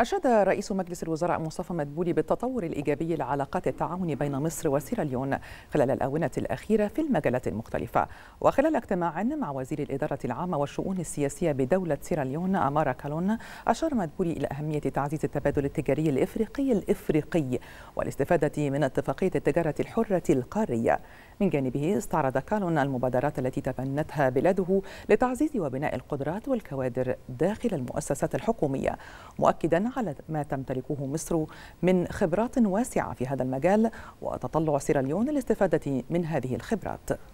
أشاد رئيس مجلس الوزراء مصطفى مدبولي بالتطور الإيجابي لعلاقات التعاون بين مصر وسيراليون خلال الآونة الأخيرة في المجالات المختلفة وخلال اجتماع مع وزير الإدارة العامة والشؤون السياسية بدولة سيراليون أمارة كالون أشار مدبولي إلى أهمية تعزيز التبادل التجاري الإفريقي الإفريقي والاستفادة من اتفاقية التجارة الحرة القارية من جانبه استعرض كالون المبادرات التي تبنتها بلاده لتعزيز وبناء القدرات والكوادر داخل المؤسسات الحكومية مؤكدا على ما تمتلكه مصر من خبرات واسعة في هذا المجال وتطلع سيراليون للاستفادة من هذه الخبرات